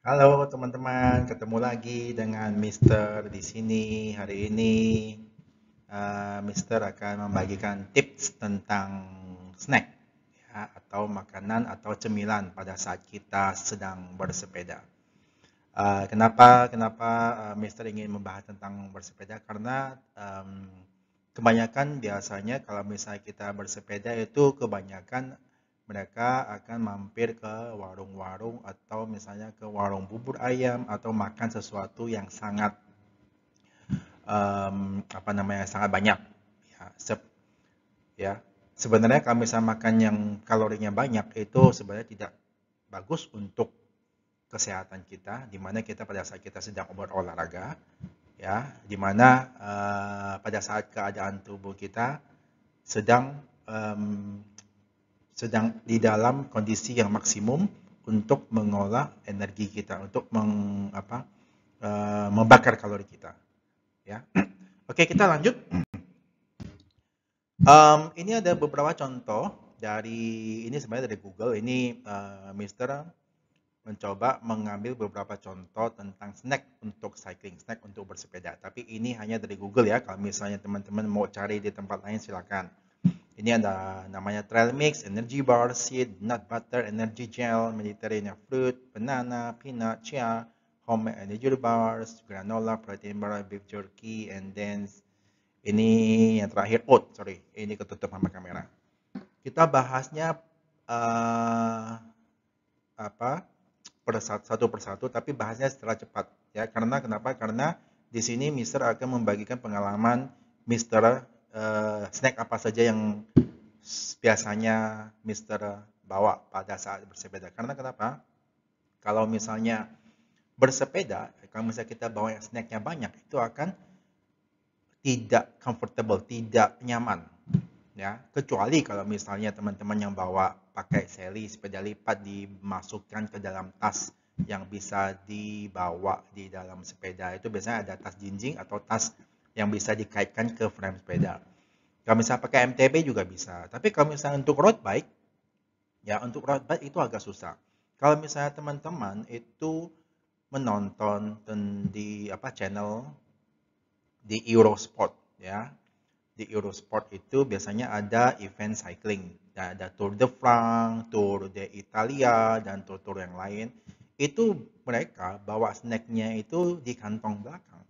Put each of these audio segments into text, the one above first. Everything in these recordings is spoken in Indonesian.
Halo teman-teman, ketemu lagi dengan Mister di sini hari ini. Uh, Mister akan membagikan tips tentang snack ya, atau makanan atau cemilan pada saat kita sedang bersepeda. Uh, kenapa kenapa uh, Mister ingin membahas tentang bersepeda? Karena um, kebanyakan biasanya kalau misalnya kita bersepeda itu kebanyakan mereka akan mampir ke warung-warung atau misalnya ke warung bubur ayam atau makan sesuatu yang sangat um, apa namanya sangat banyak ya, se ya sebenarnya kalau misalnya makan yang kalorinya banyak itu sebenarnya tidak bagus untuk kesehatan kita dimana kita pada saat kita sedang berolahraga ya dimana uh, eh, pada saat keadaan tubuh kita sedang um, sedang di dalam kondisi yang maksimum untuk mengolah energi kita, untuk meng, apa, e, membakar kalori kita. Ya, oke kita lanjut. Um, ini ada beberapa contoh dari ini sebenarnya dari Google. Ini uh, Mister mencoba mengambil beberapa contoh tentang snack untuk cycling, snack untuk bersepeda. Tapi ini hanya dari Google ya. Kalau misalnya teman-teman mau cari di tempat lain silakan. Ini ada namanya trail mix, energy bar, seed, nut butter, energy gel, Mediterranean fruit, banana, peanut, chia, homemade energy bars, granola, protein bar, beef jerky, and then ini yang terakhir oat, sorry, ini ketutup sama kamera. Kita bahasnya uh, apa persatu, satu persatu, tapi bahasnya setelah cepat ya. Karena kenapa? Karena di sini Mister akan membagikan pengalaman Mister uh, snack apa saja yang biasanya Mister bawa pada saat bersepeda. Karena kenapa? Kalau misalnya bersepeda, kalau misalnya kita bawa yang snacknya banyak, itu akan tidak comfortable, tidak nyaman. Ya, kecuali kalau misalnya teman-teman yang bawa pakai seli sepeda lipat dimasukkan ke dalam tas yang bisa dibawa di dalam sepeda itu biasanya ada tas jinjing atau tas yang bisa dikaitkan ke frame sepeda. Kalau misalnya pakai MTB juga bisa. Tapi kalau misalnya untuk road bike, ya untuk road bike itu agak susah. Kalau misalnya teman-teman itu menonton di apa channel di Eurosport ya. Di Eurosport itu biasanya ada event cycling. Dan ada Tour de France, Tour de Italia dan tour-tour yang lain. Itu mereka bawa snacknya itu di kantong belakang.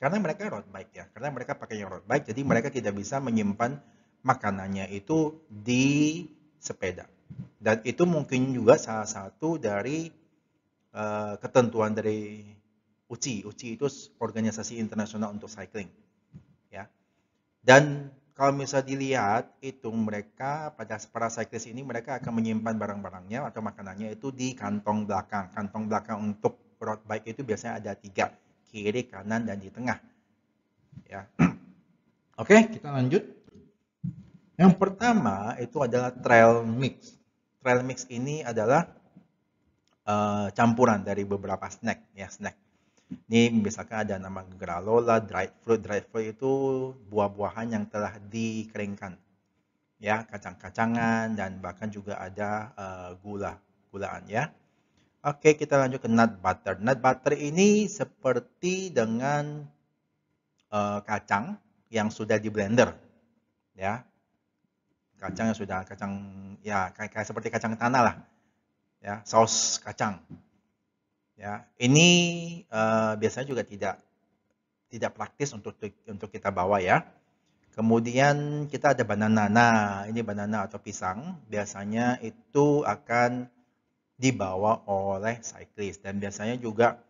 Karena mereka road bike ya, karena mereka pakai yang road bike, jadi mereka tidak bisa menyimpan makanannya itu di sepeda. Dan itu mungkin juga salah satu dari uh, ketentuan dari UCI. UCI itu organisasi internasional untuk cycling. Ya. Dan kalau bisa dilihat, itu mereka pada para cyclist ini mereka akan menyimpan barang-barangnya atau makanannya itu di kantong belakang. Kantong belakang untuk road bike itu biasanya ada tiga kiri, kanan, dan di tengah. Ya. Oke, kita lanjut. Yang pertama itu adalah trail mix. Trail mix ini adalah uh, campuran dari beberapa snack, ya snack. Ini misalkan ada nama granola, dried fruit. Dried fruit itu buah-buahan yang telah dikeringkan. Ya, kacang-kacangan dan bahkan juga ada uh, gula, gulaan ya. Oke, kita lanjut ke nut butter. Nut butter ini seperti dengan uh, kacang yang sudah di blender. Ya. Kacang yang sudah kacang ya kayak, kayak seperti kacang tanah lah. Ya, saus kacang. Ya, ini uh, biasanya juga tidak tidak praktis untuk untuk kita bawa ya. Kemudian kita ada banana. Nah, ini banana atau pisang biasanya itu akan dibawa oleh cyclist dan biasanya juga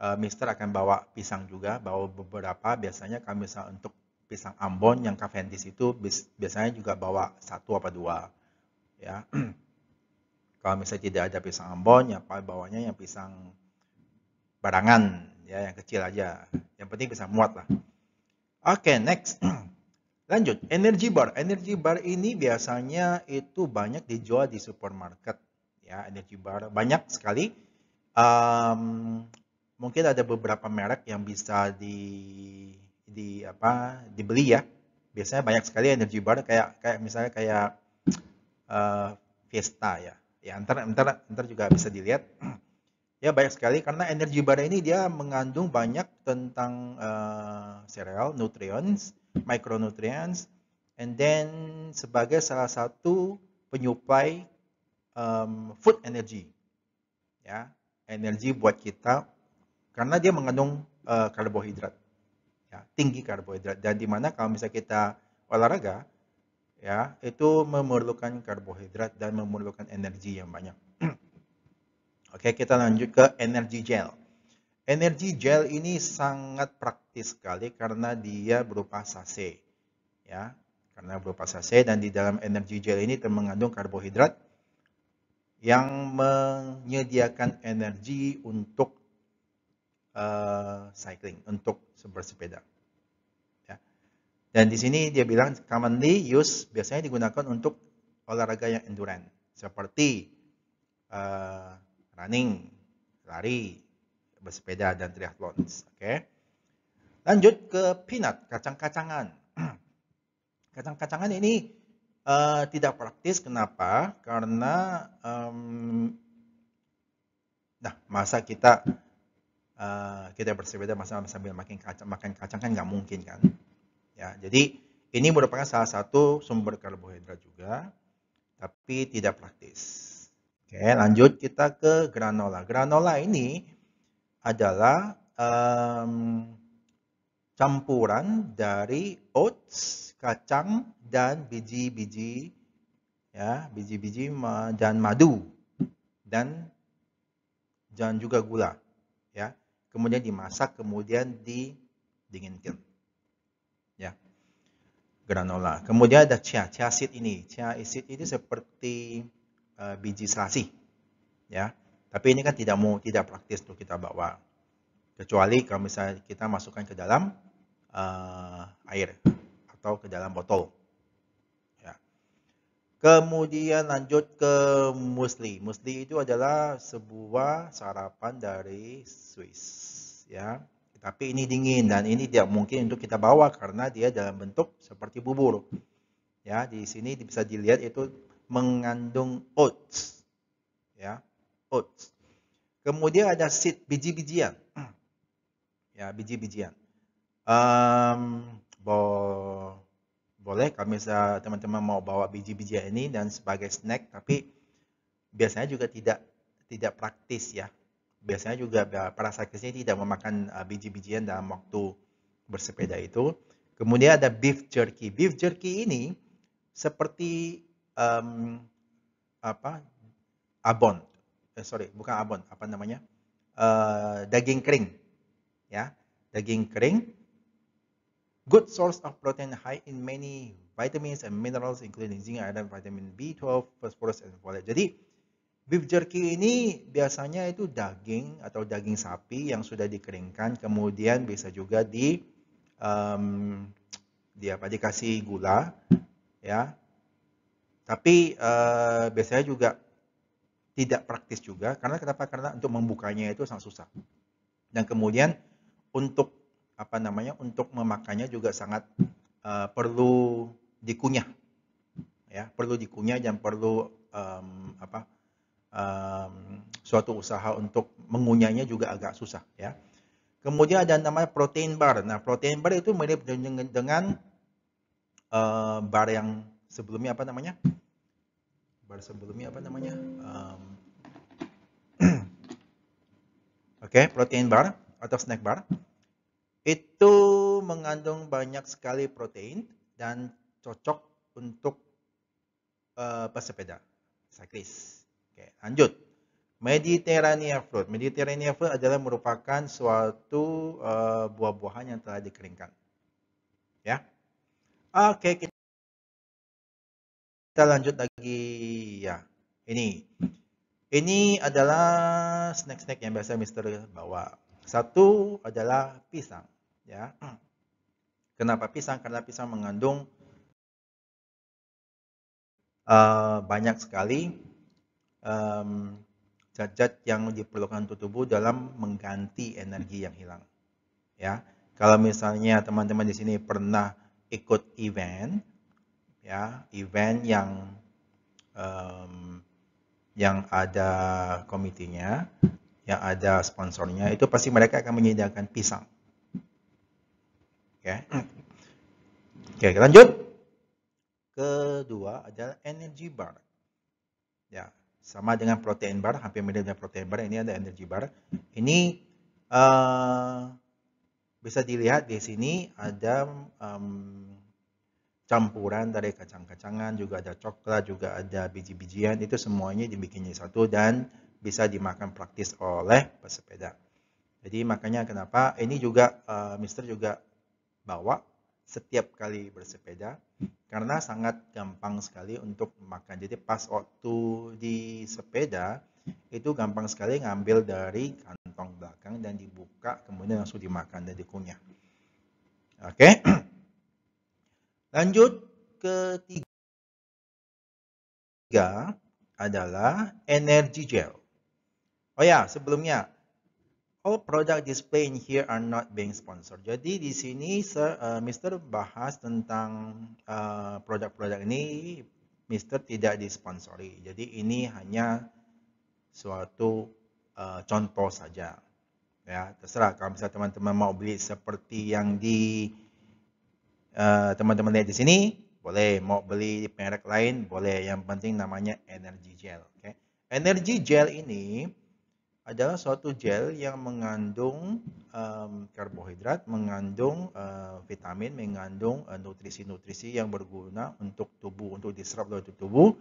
uh, Mister akan bawa pisang juga, bawa beberapa. Biasanya kami bisa untuk pisang Ambon yang Cavendish itu biasanya juga bawa satu apa dua. Ya. Kalau misalnya tidak ada pisang Ambon, ya Pak bawanya yang pisang barangan, ya yang kecil aja. Yang penting bisa muat lah. Oke, okay, next. Lanjut, energy bar. Energy bar ini biasanya itu banyak dijual di supermarket ya energi bar banyak sekali um, mungkin ada beberapa merek yang bisa di di apa dibeli ya biasanya banyak sekali energi baru kayak kayak misalnya kayak uh, Fiesta ya ya ntar ntar ntar juga bisa dilihat ya banyak sekali karena energi baru ini dia mengandung banyak tentang uh, nutrients micronutrients and then sebagai salah satu penyuplai um, food energy, ya energi buat kita karena dia mengandung uh, karbohidrat, ya, tinggi karbohidrat dan di mana kalau misalnya kita olahraga, ya itu memerlukan karbohidrat dan memerlukan energi yang banyak. Oke, kita lanjut ke energy gel. Energy gel ini sangat praktis sekali karena dia berupa sachet, ya, karena berupa sachet dan di dalam energy gel ini termengandung karbohidrat yang menyediakan energi untuk uh, cycling, untuk bersepeda. Ya. Dan di sini dia bilang commonly used biasanya digunakan untuk olahraga yang endurance seperti uh, running, lari, bersepeda dan triathlon. Oke. Okay. Lanjut ke peanut, kacang-kacangan. Kacang-kacangan ini Uh, tidak praktis kenapa? Karena um, nah masa kita uh, kita bersepeda masa sambil makan kacang makan kacang kan nggak mungkin kan? Ya jadi ini merupakan salah satu sumber karbohidrat juga, tapi tidak praktis. Oke lanjut kita ke granola. Granola ini adalah um, campuran dari oats kacang dan biji-biji ya, biji-biji dan madu dan jangan juga gula ya. Kemudian dimasak kemudian didinginkan. Ya. Granola. Kemudian ada chia, chia seed ini. Chia seed ini seperti uh, biji selasih. Ya. Tapi ini kan tidak mau tidak praktis untuk kita bawa. Kecuali kalau misalnya kita masukkan ke dalam uh, air atau ke dalam botol. Ya. Kemudian lanjut ke musli. Musli itu adalah sebuah sarapan dari Swiss. Ya. Tapi ini dingin dan ini tidak mungkin untuk kita bawa karena dia dalam bentuk seperti bubur. Ya, di sini bisa dilihat itu mengandung oats. Ya, oats. Kemudian ada seed biji-bijian. Ya, biji-bijian. Um, bo boleh kalau misalnya teman-teman mau bawa biji-bijian ini dan sebagai snack tapi biasanya juga tidak tidak praktis ya biasanya juga para sakitnya tidak memakan uh, biji-bijian dalam waktu bersepeda itu kemudian ada beef jerky beef jerky ini seperti um, apa abon eh, sorry bukan abon apa namanya uh, daging kering ya daging kering Good source of protein high in many vitamins and minerals including zinc, iron, vitamin B12, phosphorus, and folate. Jadi beef jerky ini biasanya itu daging atau daging sapi yang sudah dikeringkan kemudian bisa juga di um, di apa dikasih gula ya tapi uh, biasanya juga tidak praktis juga karena kenapa karena untuk membukanya itu sangat susah dan kemudian untuk apa namanya untuk memakannya juga sangat uh, perlu dikunyah ya perlu dikunyah dan perlu um, apa um, suatu usaha untuk mengunyahnya juga agak susah ya kemudian ada namanya protein bar nah protein bar itu mirip dengan, dengan uh, bar yang sebelumnya apa namanya bar sebelumnya apa namanya um, oke okay, protein bar atau snack bar itu mengandung banyak sekali protein dan cocok untuk uh, pesepeda, cyclist. Oke, lanjut. Mediterranean fruit. Mediterranean fruit adalah merupakan suatu uh, buah-buahan yang telah dikeringkan. Ya. Oke, kita, kita lanjut lagi ya. Ini. Ini adalah snack-snack yang biasa Mister bawa. Satu adalah pisang. Ya. Kenapa pisang? Karena pisang mengandung uh, banyak sekali zat zat um, yang diperlukan untuk tubuh dalam mengganti energi yang hilang. Ya, kalau misalnya teman-teman di sini pernah ikut event, ya event yang um, yang ada komitinya, yang ada sponsornya, itu pasti mereka akan menyediakan pisang ya. Oke, lanjut. Kedua adalah energy bar. Ya, sama dengan protein bar, hampir mirip dengan protein bar. Ini ada energy bar. Ini uh, bisa dilihat di sini ada um, campuran dari kacang-kacangan, juga ada coklat, juga ada biji-bijian. Itu semuanya dibikinnya satu dan bisa dimakan praktis oleh pesepeda. Jadi makanya kenapa ini juga uh, Mister juga bawa setiap kali bersepeda karena sangat gampang sekali untuk memakan. Jadi pas waktu di sepeda itu gampang sekali ngambil dari kantong belakang dan dibuka kemudian langsung dimakan dan dikunyah. Oke. Lanjut ketiga adalah energi gel. Oh ya, sebelumnya all product display in here are not being sponsored. Jadi di sini sir, uh, eh, Mr. bahas tentang eh, produk-produk uh, ini Mr. tidak disponsori. Jadi ini hanya suatu uh, contoh saja. Ya, terserah kalau misalnya teman-teman mau beli seperti yang di teman-teman uh, lihat di sini, boleh mau beli merek lain, boleh. Yang penting namanya energy gel, oke. Okay? Energy gel ini adalah suatu gel yang mengandung um, karbohidrat, mengandung uh, vitamin, mengandung eh, nutrisi-nutrisi uh, yang berguna untuk tubuh, untuk diserap oleh tubuh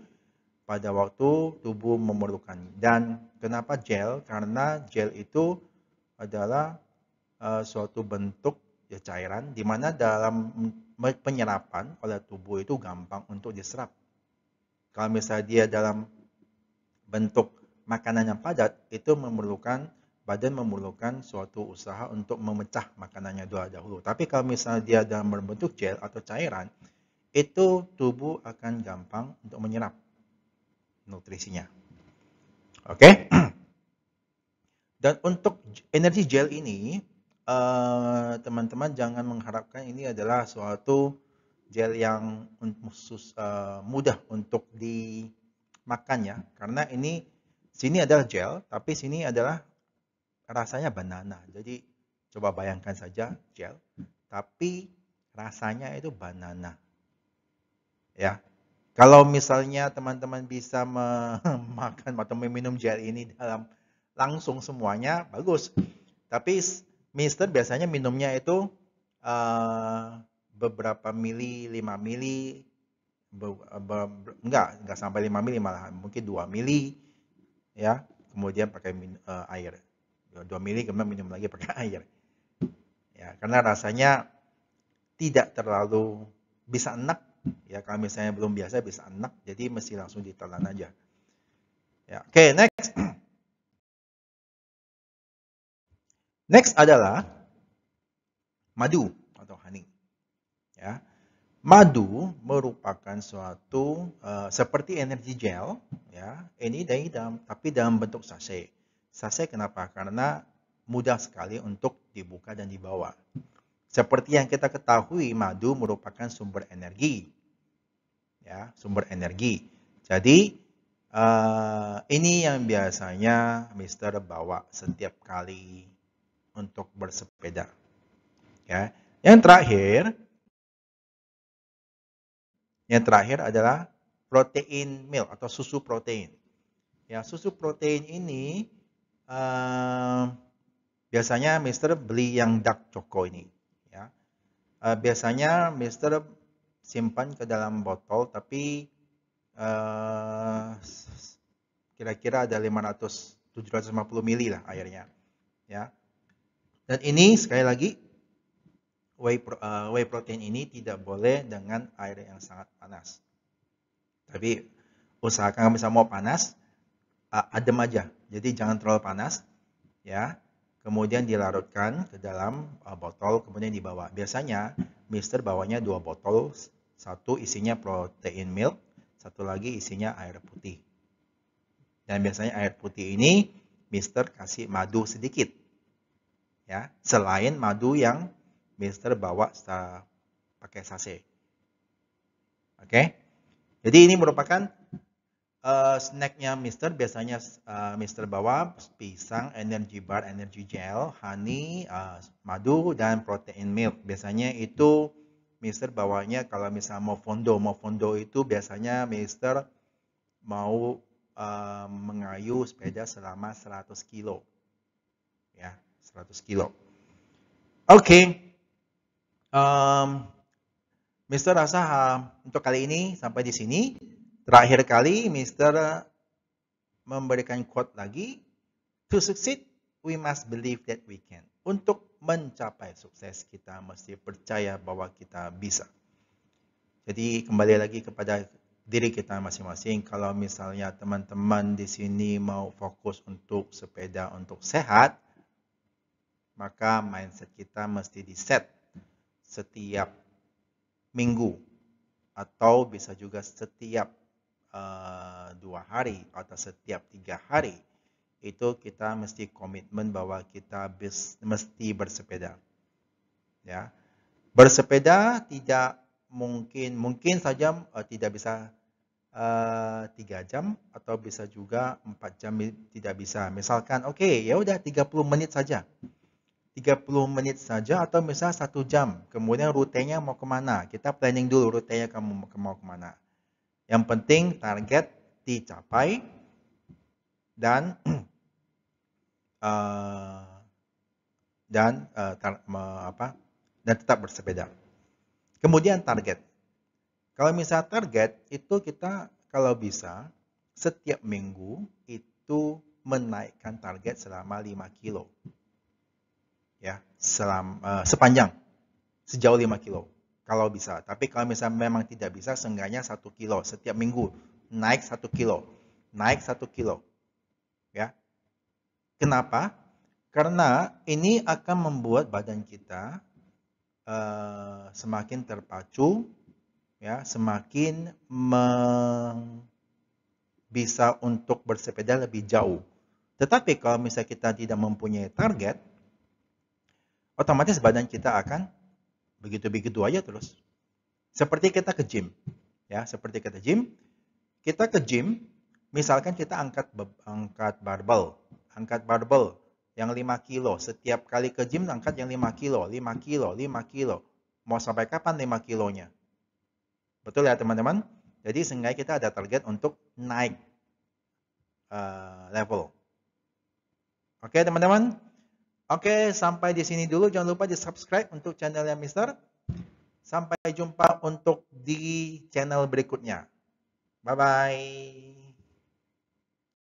pada waktu tubuh memerlukan. Dan kenapa gel? Karena gel itu adalah uh, suatu bentuk ya, cairan di mana dalam penyerapan oleh tubuh itu gampang untuk diserap. Kalau misalnya dia dalam bentuk makanan yang padat itu memerlukan badan memerlukan suatu usaha untuk memecah makanannya dua dahulu. Tapi kalau misalnya dia dalam berbentuk gel atau cairan, itu tubuh akan gampang untuk menyerap nutrisinya. Oke? Okay? Dan untuk energi gel ini, eh, teman-teman jangan mengharapkan ini adalah suatu gel yang khusus eh, mudah untuk dimakan ya, karena ini Sini adalah gel, tapi sini adalah rasanya banana. Jadi coba bayangkan saja gel, tapi rasanya itu banana. Ya. Kalau misalnya teman-teman bisa memakan atau meminum gel ini dalam langsung semuanya bagus. Tapi Mister biasanya minumnya itu uh, beberapa mili, 5 mili, be, be, enggak, enggak sampai 5 mili malah mungkin 2 mili ya kemudian pakai min, uh, air dua mili kemudian minum lagi pakai air ya karena rasanya tidak terlalu bisa enak ya kalau misalnya belum biasa bisa enak jadi mesti langsung ditelan aja ya oke okay, next next adalah madu atau honey ya madu merupakan suatu uh, seperti energi gel ya ini dari dalam tapi dalam bentuk sase, sase kenapa karena mudah sekali untuk dibuka dan dibawa seperti yang kita ketahui madu merupakan sumber energi ya sumber energi jadi uh, ini yang biasanya Mister bawa setiap kali untuk bersepeda ya yang terakhir yang terakhir adalah protein milk atau susu protein. Ya, susu protein ini uh, biasanya Mister beli yang dark choco ini. Ya. Uh, biasanya Mister simpan ke dalam botol tapi eh, kira-kira uh, ada 500 750 mili lah airnya. Ya. Dan ini sekali lagi whey, uh, whey protein ini tidak boleh dengan air yang sangat panas. Tapi usahakan bisa mau panas, uh, adem aja. Jadi jangan terlalu panas, ya. Kemudian dilarutkan ke dalam uh, botol, kemudian dibawa. Biasanya Mister bawanya dua botol, satu isinya protein milk, satu lagi isinya air putih. Dan biasanya air putih ini Mister kasih madu sedikit, ya. Selain madu yang Mister bawa sa, pakai sase. Oke. Okay? Jadi ini merupakan uh, snacknya Mister. Biasanya uh, Mister bawa pisang, energy bar, energy gel, honey, uh, madu, dan protein milk. Biasanya itu Mister bawanya kalau misal mau fondo, mau fondo itu biasanya Mister mau uh, mengayuh sepeda selama 100 kilo. Ya, 100 kilo. Oke, okay. Um, Mister rasa untuk kali ini sampai di sini. Terakhir kali Mr. memberikan quote lagi. To succeed, we must believe that we can. Untuk mencapai sukses kita mesti percaya bahwa kita bisa. Jadi kembali lagi kepada diri kita masing-masing. Kalau misalnya teman-teman di sini mau fokus untuk sepeda untuk sehat, maka mindset kita mesti di set setiap minggu atau bisa juga setiap uh, dua hari atau setiap tiga hari itu kita mesti komitmen bahwa kita bis, mesti bersepeda ya bersepeda tidak mungkin mungkin saja uh, tidak bisa eh, tiga uh, jam atau bisa juga empat jam tidak bisa misalkan oke okay, ya udah 30 menit saja 30 menit saja atau misal satu jam. Kemudian rutenya mau kemana? Kita planning dulu rutenya kamu mau kemana. Yang penting target dicapai dan uh, dan uh, tar, me, apa dan tetap bersepeda. Kemudian target. Kalau misal target itu kita kalau bisa setiap minggu itu menaikkan target selama 5 kilo ya selam, uh, sepanjang sejauh 5 kilo kalau bisa. Tapi kalau misalnya memang tidak bisa seenggaknya satu kilo setiap minggu naik satu kilo, naik satu kilo. Ya. Kenapa? Karena ini akan membuat badan kita uh, semakin terpacu ya, semakin meng bisa untuk bersepeda lebih jauh. Tetapi kalau misalnya kita tidak mempunyai target, otomatis badan kita akan begitu-begitu aja terus. Seperti kita ke gym, ya, seperti kita gym, kita ke gym, misalkan kita angkat angkat barbel, angkat barbel yang 5 kilo, setiap kali ke gym angkat yang 5 kilo, 5 kilo, 5 kilo. Mau sampai kapan 5 kilonya? Betul ya teman-teman? Jadi seenggaknya kita ada target untuk naik uh, level. Oke okay, teman-teman? Oke, sampai di sini dulu. Jangan lupa di subscribe untuk channelnya Mister. Sampai jumpa untuk di channel berikutnya. Bye-bye.